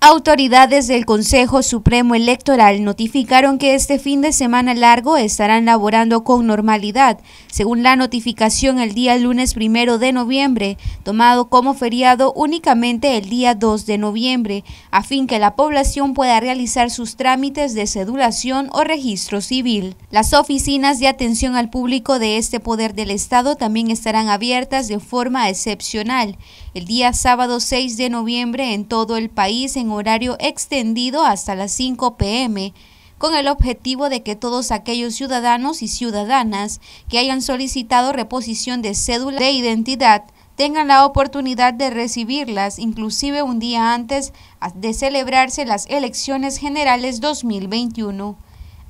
Autoridades del Consejo Supremo Electoral notificaron que este fin de semana largo estarán laborando con normalidad, según la notificación el día lunes primero de noviembre, tomado como feriado únicamente el día 2 de noviembre, a fin que la población pueda realizar sus trámites de cedulación o registro civil. Las oficinas de atención al público de este poder del Estado también estarán abiertas de forma excepcional el día sábado 6 de noviembre en todo el país en horario extendido hasta las 5 pm con el objetivo de que todos aquellos ciudadanos y ciudadanas que hayan solicitado reposición de cédula de identidad tengan la oportunidad de recibirlas inclusive un día antes de celebrarse las elecciones generales 2021.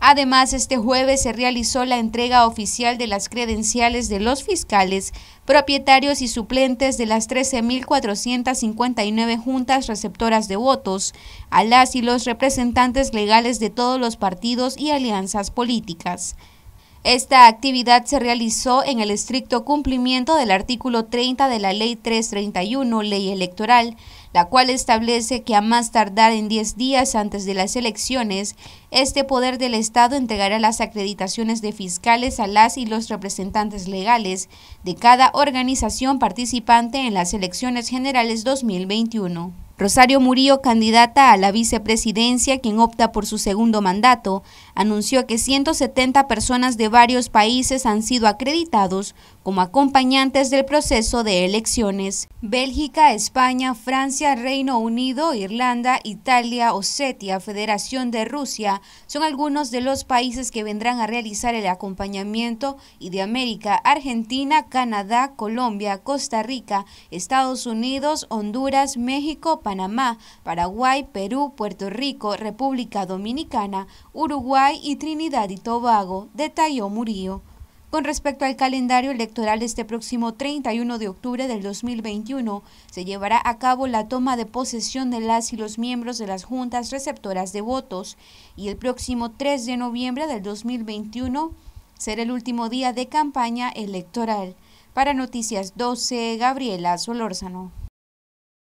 Además, este jueves se realizó la entrega oficial de las credenciales de los fiscales, propietarios y suplentes de las 13.459 juntas receptoras de votos a las y los representantes legales de todos los partidos y alianzas políticas. Esta actividad se realizó en el estricto cumplimiento del artículo 30 de la Ley 331, Ley Electoral, la cual establece que a más tardar en 10 días antes de las elecciones, este poder del Estado entregará las acreditaciones de fiscales a las y los representantes legales de cada organización participante en las elecciones generales 2021. Rosario Murillo, candidata a la vicepresidencia, quien opta por su segundo mandato, anunció que 170 personas de varios países han sido acreditados como acompañantes del proceso de elecciones. Bélgica, España, Francia, Reino Unido, Irlanda, Italia, Osetia, Federación de Rusia son algunos de los países que vendrán a realizar el acompañamiento y de América, Argentina, Canadá, Colombia, Costa Rica, Estados Unidos, Honduras, México, Panamá, Paraguay, Perú, Puerto Rico, República Dominicana, Uruguay y Trinidad y Tobago, detalló Murillo. Con respecto al calendario electoral, este próximo 31 de octubre del 2021 se llevará a cabo la toma de posesión de las y los miembros de las juntas receptoras de votos y el próximo 3 de noviembre del 2021 será el último día de campaña electoral. Para Noticias 12, Gabriela Solórzano.